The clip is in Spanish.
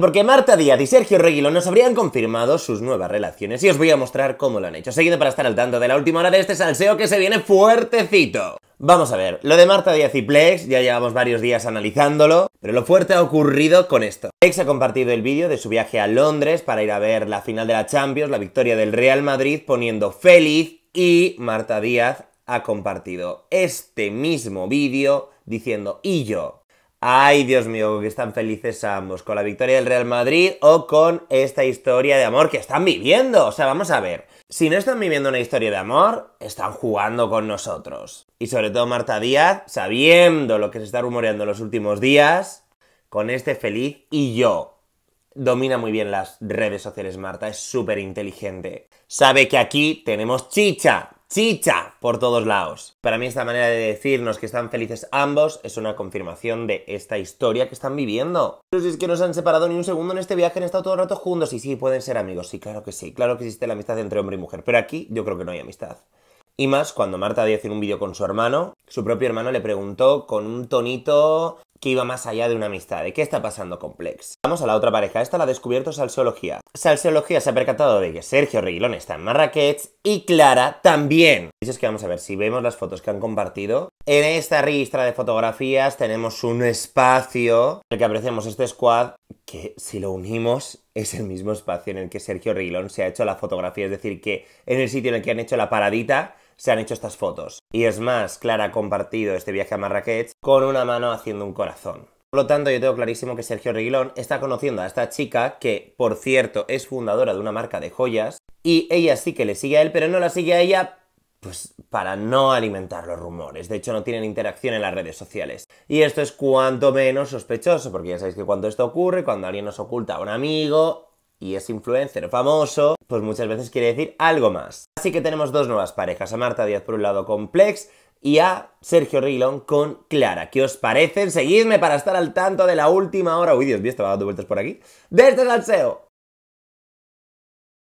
porque Marta Díaz y Sergio Reguilón nos habrían confirmado sus nuevas relaciones y os voy a mostrar cómo lo han hecho. Seguido para estar al tanto de la última hora de este salseo que se viene fuertecito. Vamos a ver, lo de Marta Díaz y Plex ya llevamos varios días analizándolo, pero lo fuerte ha ocurrido con esto. Plex ha compartido el vídeo de su viaje a Londres para ir a ver la final de la Champions, la victoria del Real Madrid, poniendo feliz y Marta Díaz ha compartido este mismo vídeo diciendo, y yo, Ay, Dios mío, que están felices ambos, con la victoria del Real Madrid o con esta historia de amor que están viviendo. O sea, vamos a ver, si no están viviendo una historia de amor, están jugando con nosotros. Y sobre todo Marta Díaz, sabiendo lo que se está rumoreando en los últimos días, con este feliz y yo. Domina muy bien las redes sociales Marta, es súper inteligente. Sabe que aquí tenemos chicha, chicha por todos lados. Para mí esta manera de decirnos que están felices ambos es una confirmación de esta historia que están viviendo. Pero si es que no se han separado ni un segundo en este viaje, han estado todo el rato juntos y sí, pueden ser amigos, sí, claro que sí, claro que existe la amistad entre hombre y mujer, pero aquí yo creo que no hay amistad. Y más cuando Marta Díaz hacer un vídeo con su hermano, su propio hermano le preguntó con un tonito que iba más allá de una amistad. ¿De qué está pasando Complex? Vamos a la otra pareja. Esta la ha descubierto Salseología. Salseología se ha percatado de que Sergio Reguilón está en Marrakech y Clara también. Eso es que vamos a ver, si vemos las fotos que han compartido, en esta registra de fotografías tenemos un espacio en el que apreciamos este squad que si lo unimos es el mismo espacio en el que Sergio Reguilón se ha hecho la fotografía, es decir, que en el sitio en el que han hecho la paradita se han hecho estas fotos. Y es más, Clara ha compartido este viaje a Marrakech con una mano haciendo un corazón. Por lo tanto, yo tengo clarísimo que Sergio Reguilón está conociendo a esta chica, que por cierto es fundadora de una marca de joyas, y ella sí que le sigue a él, pero no la sigue a ella pues para no alimentar los rumores. De hecho, no tienen interacción en las redes sociales. Y esto es cuanto menos sospechoso, porque ya sabéis que cuando esto ocurre, cuando alguien nos oculta a un amigo, y es influencer famoso, pues muchas veces quiere decir algo más. Así que tenemos dos nuevas parejas, a Marta Díaz por un lado con Plex y a Sergio Rilón con Clara. ¿Qué os parecen Seguidme para estar al tanto de la última hora. Uy, Dios mío, estaba dando vueltas por aquí. Desde Salseo.